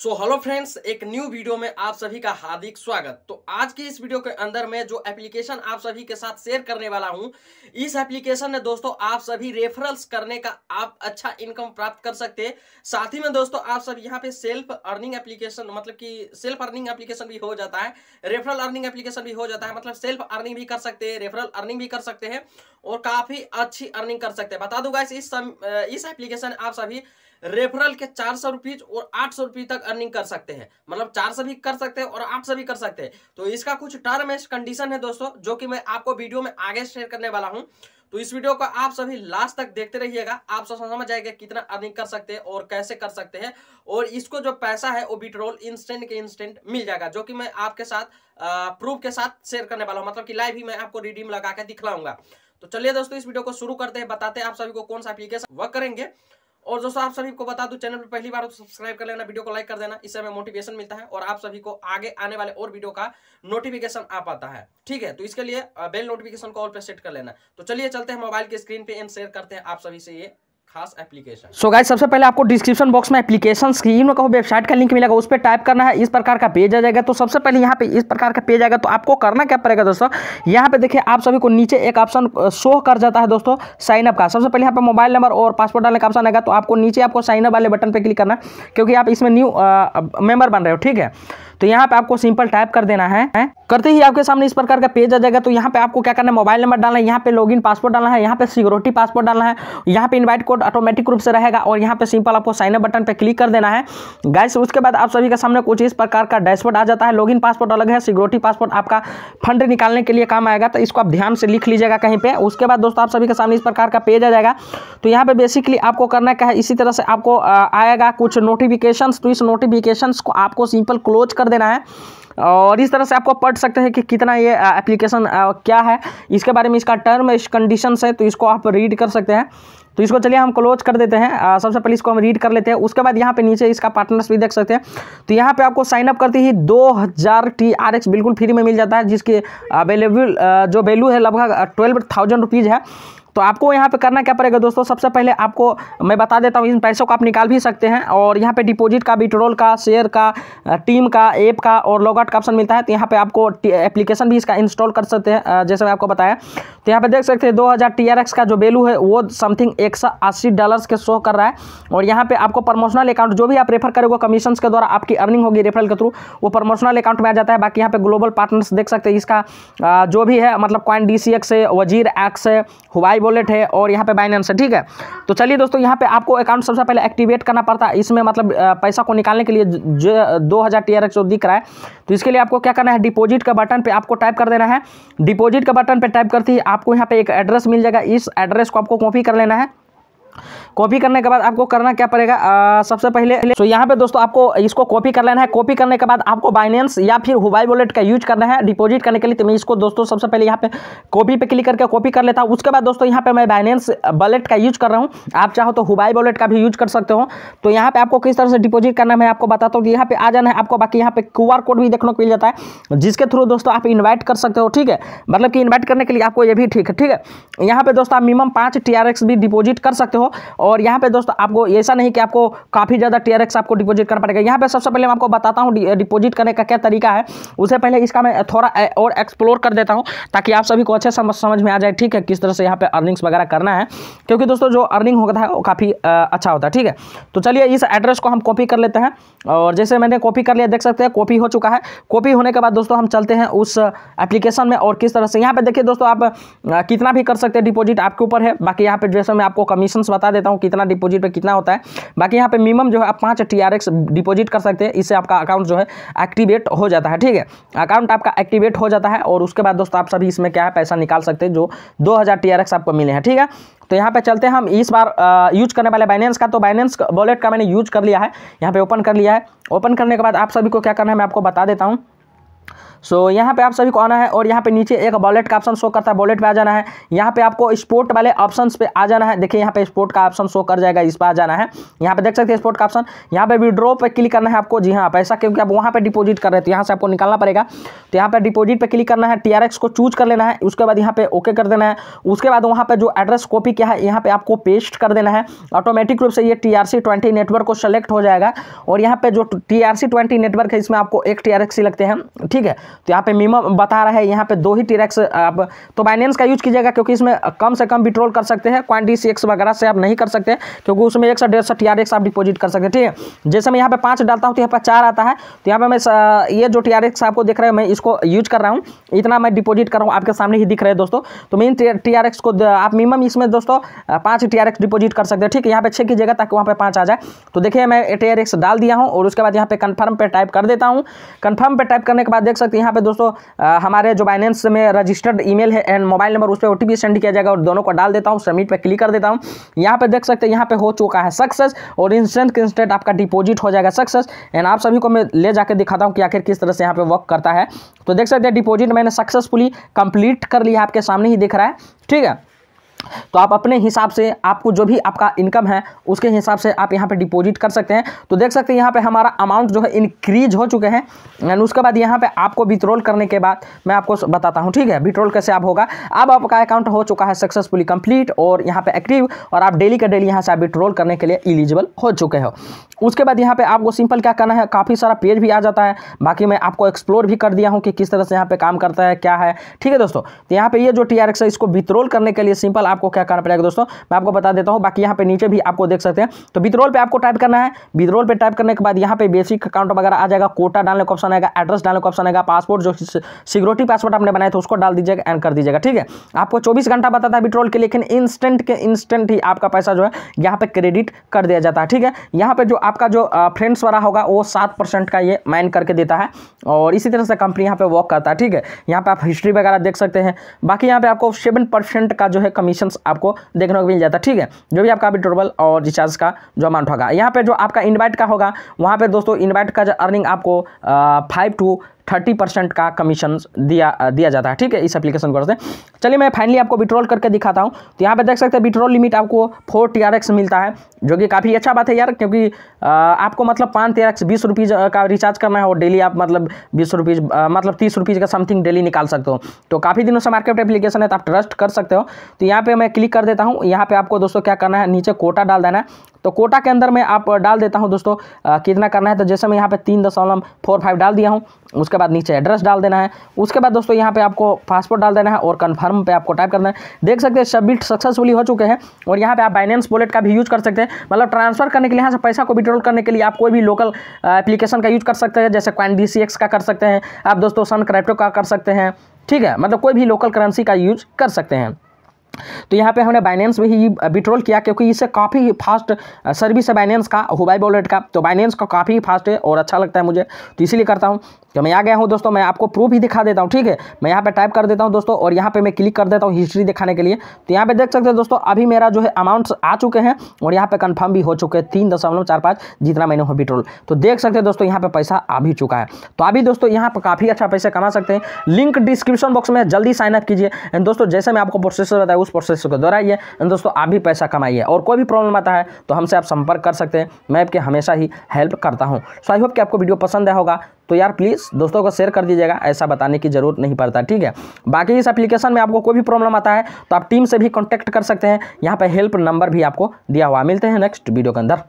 सो hello friends एक new video में आप सभी का हार्दिक स्वागत तो आज के इस वीडियो के अंदर मैं जो एप्लीकेशन आप सभी के साथ शेयर करने वाला हूं इस एप्लीकेशन में दोस्तों आप सभी रेफरल्स करने का आप अच्छा इनकम प्राप्त कर सकते हैं साथ ही में दोस्तों आप सभी यहां पे सेल्फ अर्निंग एप्लीकेशन मतलब कि सेल्फ अर्निंग एप्लीकेशन भी हो जाता है रेफरल अर्निंग एप्लीकेशन भी हो जाता है मतलब सेल्फ अर्निंग भी कर सकते हैं रेफरल अर्निंग भी कर सकते हैं और काफी अच्छी अर्निंग कर सकते हैं बता दूंगा इस एप्लीकेशन आप सभी रेफरल के चार सौ रुपीज और आठ सौ रुपीज तक अर्निंग कर सकते हैं मतलब चार सौ भी कर सकते हैं और आठ सौ भी कर सकते हैं तो इसका कुछ टर्म एंड कंडीशन है दोस्तों जो कि मैं आपको वीडियो में आगे शेयर करने वाला हूँ तो इस वीडियो को आप सभी लास्ट तक देखते रहिएगा आप सब समझ जाएगा कितना अर्निंग कर सकते हैं और कैसे कर सकते हैं और इसको जो पैसा है वो बिट्रोल इंस्टेंट के इंस्टेंट मिल जाएगा जो कि मैं आपके साथ प्रूफ के साथ शेयर करने वाला हूं मतलब कि लाइव ही मैं आपको रिडीम लगा के दिखलाऊंगा तो चलिए दोस्तों इस वीडियो को शुरू करते हैं बताते हैं आप सभी को कौन सा एप्लीकेशन वर्क करेंगे और दोस्तों आप सभी को बता दू चैनल पर पहली बार तो सब्सक्राइब कर लेना वीडियो को लाइक कर देना इससे हमें मोटिवेशन मिलता है और आप सभी को आगे आने वाले और वीडियो का नोटिफिकेशन आ पाता है ठीक है तो इसके लिए बेल नोटिफिकेशन को ऑल पे सेट कर लेना तो चलिए चलते हैं मोबाइल की स्क्रीन पे एंड शेयर करते हैं आप सभी से ये खास एप्लीकेशन सो so सबसे पहले आपको डिस्क्रिप्शन बॉक्स में एप्लीकेशन स्क्रीन में कहो वेबसाइट का लिंक मिलेगा उस पर टाइप करना है इस प्रकार का पेज आ जाएगा तो सबसे पहले यहाँ पे इस प्रकार का पेज आएगा तो आपको करना क्या पड़ेगा दोस्तों यहाँ पे देखिए आप सभी को नीचे एक ऑप्शन शो कर जाता है दोस्तों साइन अप का सबसे पहले यहाँ पे मोबाइल नंबर और पासपोर्ट डालने का ऑप्शन आएगा तो आपको नीचे आपको साइन अप वाले बटन पर क्लिक करना क्योंकि आप इसमें न्यू मेंबर बन रहे हो ठीक है तो यहाँ पे आपको सिंपल टाइप कर देना है, है? करते ही आपके सामने इस प्रकार का पेज आ जाएगा तो यहाँ पे आपको क्या करना है मोबाइल नंबर डालना है यहाँ पे लॉगिन पासवर्ड डालना है यहाँ पे सिक्योरिटी पासवर्ड डालना है यहाँ पे इनवाइट कोड ऑटोमेटिक रूप से रहेगा और यहाँ पे सिंपल आपको साइन अप बटन पे क्लिक कर देना है गैस उसके बाद आप सभी के सामने कुछ इस प्रकार का डैशबोर्ड आ जाता है लॉगिन पासवर्ड अलग है सिक्योरिटी पासवर्ड आपका फंड निकालने के लिए काम आएगा तो इसको आप ध्यान से लिख लीजिएगा कहीं पे उसके बाद दोस्तों आप सभी के सामने इस प्रकार का पेज आ जाएगा तो यहाँ पे बेसिकली आपको करना क्या है इसी तरह से आपको आएगा कुछ नोटिफिकेशन तो इस नोटिफिकेशन को आपको सिंपल क्लोज कर देना है और इस तरह से आपको पढ़ सकते हैं कि कितना ये एप्लीकेशन क्या है इसके बारे में इसका टर्म इस कंडीशन है तो इसको आप रीड कर सकते हैं तो इसको चलिए हम क्लोज कर देते हैं सबसे पहले इसको हम रीड कर लेते हैं उसके बाद यहाँ पे नीचे इसका पार्टनर्स भी देख सकते हैं तो यहाँ पे आपको साइनअप करते ही 2000 टी आर एक्स बिल्कुल फ्री में मिल जाता है जिसकी अवेलेबल जो वैल्यू है लगभग ट्वेल्व थाउजेंड रुपीज़ है तो आपको यहाँ पे करना क्या पड़ेगा दोस्तों सबसे पहले आपको मैं बता देता हूँ इन पैसों को आप निकाल भी सकते हैं और यहाँ पे डिपॉजिट का विट्रोल का शेयर का टीम का ऐप का और लॉगआउट का ऑप्शन मिलता है तो यहाँ पे आपको एप्लीकेशन भी इसका इंस्टॉल कर सकते हैं जैसे मैं आपको बताया तो यहाँ पे देख सकते हैं दो हज़ार का जो वैल्यू है वो समथिंग एक डॉलर्स के शो कर रहा है और यहाँ पे आपको प्रमोशनल अकाउंट जो भी आप रेफर करेंगे कमीशन के द्वारा आपकी अर्निंग होगी रेफरल के थ्रू वो प्रमोशनल अकाउंट में आ जाता है बाकी यहाँ पे ग्लोबल पार्टनर्स देख सकते हैं इसका जो भी है मतलब कॉइन डी सी एक्स से वजीर एक्स है हुआ वॉलेट है और यहाँ पे बाइनेंस है ठीक है तो चलिए दोस्तों यहाँ पे आपको अकाउंट सबसे पहले एक्टिवेट करना पड़ता है इसमें मतलब पैसा को निकालने के लिए जो दो हज़ार टी आर एक्स जो दिख रहा है तो इसके लिए आपको क्या करना है डिपोजिट का बटन पर आपको टाइप कर देना है डिपोजिट का बटन पर टाइप करते ही आपको यहाँ पर एक एड्रेस मिल जाएगा इस एड्रेस को आपको कॉपी कर लेना है कॉपी करने के बाद आपको करना क्या पड़ेगा सबसे पहले तो यहाँ पे दोस्तों आपको इसको कॉपी कर लेना है कॉपी करने के बाद आपको बाइनेंस या फिर हुबाई वॉलेट का यूज करना है डिपॉजिट करने के लिए तो मैं इसको दोस्तों सबसे पहले यहाँ पे कॉपी पे क्लिक करके कॉपी कर लेता हूँ उसके बाद दोस्तों यहाँ पे मैं बाइनेंस वॉलेट का यूज कर रहा हूँ आप चाहो तो हुबाई वॉलेट का भी यूज कर सकते हो तो यहाँ पे आपको किस तरह से डिपॉजिट करना है मैं आपको बताता हूँ यहाँ पे आ जाना है आपको बाकी यहाँ पे क्यू कोड भी देखने को मिल जाता है जिसके थ्रू दोस्तों आप इन्वाइट कर सकते हो ठीक है मतलब कि इन्वाइट करने के लिए आपको ये भी ठीक है ठीक है यहाँ पे दोस्तों आप मिनिमम पाँच टी भी डिपॉजिट कर सकते हो हो और यहाँ पे दोस्तों आपको ऐसा नहीं कि आपको काफ़ी ज़्यादा टीयर आपको डिपॉजिट करना पड़ेगा यहाँ पे सबसे पहले मैं आपको बताता हूँ डिपॉजिट करने का क्या तरीका है उससे पहले इसका मैं थोड़ा और एक्सप्लोर कर देता हूँ ताकि आप सभी को अच्छे समझ समझ में आ जाए ठीक है किस तरह से यहाँ पे अर्निंग्स वगैरह करना है क्योंकि दोस्तों जो अर्निंग होता है वो काफ़ी अच्छा होता है ठीक है तो चलिए इस एड्रेस को हम कॉपी कर लेते हैं और जैसे मैंने कॉपी कर लिया देख सकते हैं कॉपी हो चुका है कॉपी होने के बाद दोस्तों हम चलते हैं उस एप्लीकेशन में और किस तरह से यहाँ पे देखिए दोस्तों आप कितना भी कर सकते हैं डिपॉजिट आपके ऊपर है बाकी यहाँ पे जैसे मैं आपको कमीशन बता देता हूँ कितना डिपोजिट पर कितना होता है बाकी यहाँ पे मिनिमम जो है आप पाँच टी डिपोजिट कर सकते हैं इससे आपका अकाउंट जो है एक्टिवेट हो जाता है ठीक है अकाउंट आपका एक्टिवेट हो जाता है और उसके बाद दोस्तों आप सभी इसमें क्या है पैसा निकाल सकते हैं जो दो हज़ार आपको मिले हैं ठीक है तो यहाँ पे चलते हैं हम इस बार यूज करने वाले बाइनेंस का तो बाइनेंस वॉलेट का मैंने यूज कर लिया है यहाँ पे ओपन कर लिया है ओपन करने के बाद आप सभी को क्या करना है मैं आपको बता देता हूँ सो यहाँ पे आप सभी को आना है और यहाँ पे नीचे एक वॉलेट का ऑप्शन शो करता है वॉलेट पे आ जाना है यहाँ पे आपको स्पोर्ट वाले ऑप्शन पे आ जाना है देखिए यहाँ पे स्पोर्ट का ऑप्शन शो कर जाएगा इस पर आ जाना है यहाँ पे देख सकते हैं स्पोर्ट का ऑप्शन यहाँ पे विड्रॉ पे क्लिक करना है आपको जी हाँ पैसा क्योंकि आप वहाँ पर डिपोजिट कर रहे हैं तो यहाँ से आपको निकालना पड़ेगा तो यहाँ पर डिपोजिट पर क्लिक करना है टी को चूज कर लेना है उसके बाद यहाँ पे ओके कर देना है उसके बाद वहाँ पर जो एड्रेस कॉपी किया है यहाँ पर आपको पेस्ट कर देना है ऑटोमेटिक रूप से ये टी आर नेटवर्क को सेलेक्ट हो जाएगा और यहाँ पे जो टी आर नेटवर्क है इसमें आपको एक टी लगते हैं ठीक है तो यहाँ पे मिनिमम बता रहा है यहाँ पे दो ही टीरेक्स आप तो बाइनेंस का यूज कीजिएगा क्योंकि इसमें कम से कम विड्रोल कर सकते हैं क्वान्टी सी एक्स वगैरह से आप नहीं कर सकते क्योंकि उसमें एक सौ डेढ़ सौ टी एक्स आप डिपोजिट कर सकते हैं ठीक है जैसे मैं यहाँ पे पाँच डालता हूँ तो यहाँ पर चार आता है तो यहाँ पर मैं ये जो टी एक्स आपको देख रहे हैं मैं इसको यूज कर रहा हूँ इतना मैं डिपोजिट कर रहा हूँ आपके सामने ही दिख रहे दोस्तों तो मेन टी आर एक्स को आप मिनिमम इसमें दोस्तों पाँच टी आर एक्स डिपोजिट कर सकते हैं ठीक है यहाँ पे छः कीजिएगा ताकि वहाँ पर पाँच आ जाए तो देखिए मैं टी आर एक्स डाल दिया हूँ और उसके बाद यहाँ पे कन्फर्म पर टाइप कर देता हूँ कन्फर्म पर टाइप करने के बाद देख सकते हैं यहाँ पे दोस्तों हमारे जो बाइनेंस में रजिस्टर्ड ईमेल है एंड मोबाइल नंबर उस पर ओ सेंड किया जाएगा और दोनों को डाल देता हूँ सबमिट पर क्लिक कर देता हूँ यहाँ पर देख सकते हैं यहाँ पे हो चुका है सक्सेस और इंस्टेंट इंस्टेंट आपका डिपोजिट हो जाएगा सक्सेस एंड आप सभी को मैं ले जाकर दिखाता हूँ कि आखिर किस तरह से यहाँ पे वर्क करता है तो देख सकते हैं डिपोजिट मैंने सक्सेसफुली कंप्लीट कर लिया आपके सामने ही दिख रहा है ठीक है तो आप अपने हिसाब से आपको जो भी आपका इनकम है उसके हिसाब से आप यहाँ पे डिपॉजिट कर सकते हैं तो देख सकते हैं यहाँ पे हमारा अमाउंट जो है इंक्रीज हो चुके हैं एंड उसके बाद यहाँ पे आपको विथड्रॉल करने के बाद मैं आपको बताता हूँ ठीक है विथड्रॉल कैसे आप होगा अब आपका अकाउंट हो चुका है सक्सेसफुली कंप्लीट और यहाँ पर एक्टिव और आप डेली का डेली यहाँ से आप विथड्रॉल करने के लिए एलिजिबल हो चुके हो उसके बाद यहाँ पर आपको सिंपल क्या करना है काफ़ी सारा पेज भी आ जाता है बाकी मैं आपको एक्सप्लोर भी कर दिया हूँ कि किस तरह से यहाँ पर काम करता है क्या है ठीक है दोस्तों तो यहाँ पर ये जो टी है इसको विथड्रॉल करने के लिए सिंपल आपको क्या करना पड़ेगा दोस्तों मैं आपको बता देता हूँ बाकी यहाँ पे नीचे भी आपको देख सकते हैं तो विद्रोल पे आपको टाइप करना है विद्रोल पे टाइप करने के बाद यहाँ पे बेसिक अकाउंट वगैरह आ जाएगा कोटा डालने का ऑप्शन आएगा एड्रेस डालने का ऑप्शन आएगा पासपोर्ट जो सिक्योरिटी पासवर्ड आपने बनाया था उसको डाल दीजिएगा एंड कर दीजिएगा ठीक है आपको चौबीस घंटा बताता है विद्रोल के लेकिन इंस्टेंट के इंस्टेंट ही आपका पैसा जो है यहाँ पे क्रेडिट कर दिया जाता है ठीक है यहाँ पे जो आपका जो फ्रेंड्स वाला होगा वो सात परसेंट का ये माइन करके देता है और इसी तरह से कंपनी यहाँ पे वॉक करता है ठीक है यहाँ पे आप हिस्ट्री वगैरह देख सकते हैं बाकी यहाँ पे आपको सेवन परसेंट का जो है कमीशन ऑप्शन आपको देखने को मिल जाता है ठीक है जो भी आपका विड्रोबल और रिचार्ज का जो अमाउंट होगा यहाँ पर जो आपका इन्वाइट का होगा वहाँ पर दोस्तों इन्वाइट का जो अर्निंग आपको फाइव टू थर्टी परसेंट का कमीशन दिया दिया जाता है ठीक है इस एप्लीकेशन को से चलिए मैं फाइनली आपको विड्रॉल करके दिखाता हूँ तो यहाँ पे देख सकते हैं विड्रॉल लिमिट आपको फोर टी आर एक्स मिलता है जो कि काफ़ी अच्छा बात है यार क्योंकि आपको मतलब पाँच टी आर एक्स बीस रुपीज़ का रिचार्ज करना है और डेली आप मतलब बीस रुपीज़ मतलब तीस रुपीज़ का समथिंग डेली निकाल सकते हो तो काफ़ी दिनों से मार्केट एप्लीकेशन है तो आप ट्रस्ट कर सकते हो तो यहाँ पर मैं क्लिक कर देता हूँ यहाँ पर आपको दोस्तों क्या करना है नीचे कोटा डाल देना है तो कोटा के अंदर मैं आप डाल देता हूँ दोस्तों आ, कितना करना है तो जैसे मैं यहाँ पे तीन दशमलव फोर फाइव डाल दिया हूँ उसके बाद नीचे एड्रेस डाल देना है उसके बाद दोस्तों यहाँ पे आपको पासपोर्ट डाल देना है और कन्फर्म पे आपको टाइप करना है देख सकते हैं सबमिट सक्सेसफुली हो चुके हैं और यहाँ पे आप बाइनेंस वॉलेट का भी यूज़ कर सकते हैं मतलब ट्रांसफर करने के लिए यहाँ से पैसा को विड्रॉल करने के लिए आप कोई भी लोकल एप्लीकेशन का यूज़ कर सकते हैं जैसे क्वाइन डी का कर सकते हैं आप दोस्तों सन क्रैप्टो का कर सकते हैं ठीक है मतलब कोई भी लोकल करेंसी का यूज कर सकते हैं तो यहाँ पे हमने बाइनेंस में ही विट्रोल किया क्योंकि इससे काफ़ी फास्ट सर्विस है बाइनेंस का हुबाई वॉलेट का तो बाइनेंस का काफ़ी फास्ट है और अच्छा लगता है मुझे तो इसीलिए करता हूँ तो मैं आ गया हूँ दोस्तों मैं आपको प्रूफ ही दिखा देता हूँ ठीक है मैं यहाँ पे टाइप कर देता हूँ दोस्तों और यहाँ पर मैं क्लिक कर देता हूँ हिस्ट्री दिखाने के लिए तो यहाँ पर देख सकते हैं दोस्तों अभी मेरा जो है अमाउंट्स आ चुके हैं और यहाँ पर कंफर्म भी हो चुके हैं तीन दशमलव चार जितना मैंने हो विट्रोल तो देख सकते हैं दोस्तों यहाँ पे पैसा आ भी चुका है तो अभी दोस्तों यहाँ पर काफ़ी अच्छा पैसा कमा सकते हैं लिंक डिस्क्रिप्शन बॉक्स में जल्दी साइनअप कीजिए एंड दोस्तों जैसे मैं आपको प्रोसेसर बताऊँ उस प्रोसेस को दोहराइए दोस्तों आप भी पैसा कमाइए और कोई भी प्रॉब्लम आता है तो हमसे आप संपर्क कर सकते हैं मैं आपके हमेशा ही हेल्प करता हूँ सो आई होप कि आपको वीडियो पसंद आया होगा तो यार प्लीज़ दोस्तों को शेयर कर दीजिएगा ऐसा बताने की ज़रूरत नहीं पड़ता ठीक है बाकी इस एप्लीकेशन में आपको कोई भी प्रॉब्लम आता है तो आप टीम से भी कॉन्टैक्ट कर सकते हैं यहाँ पर हेल्प नंबर भी आपको दिया हुआ मिलते हैं नेक्स्ट वीडियो के अंदर